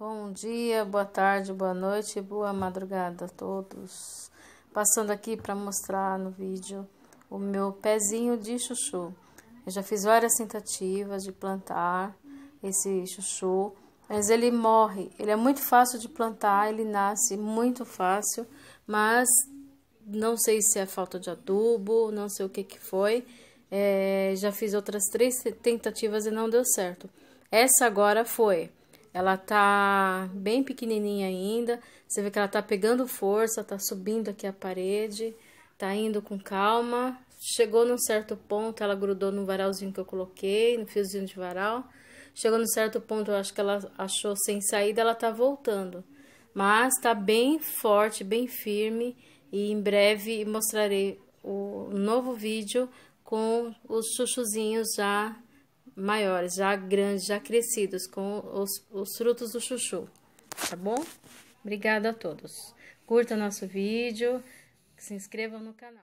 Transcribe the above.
Bom dia, boa tarde, boa noite, boa madrugada a todos. Passando aqui para mostrar no vídeo o meu pezinho de chuchu. Eu já fiz várias tentativas de plantar esse chuchu, mas ele morre. Ele é muito fácil de plantar, ele nasce muito fácil, mas não sei se é falta de adubo, não sei o que que foi. É, já fiz outras três tentativas e não deu certo. Essa agora foi. Ela tá bem pequenininha ainda. Você vê que ela tá pegando força, tá subindo aqui a parede, tá indo com calma. Chegou num certo ponto, ela grudou no varalzinho que eu coloquei, no fiozinho de varal. Chegou num certo ponto, eu acho que ela achou sem saída, ela tá voltando. Mas tá bem forte, bem firme e em breve mostrarei o novo vídeo com os chuchuzinhos já maiores, já grandes, já crescidos, com os, os frutos do chuchu, tá bom? Obrigada a todos. Curta nosso vídeo, se inscrevam no canal.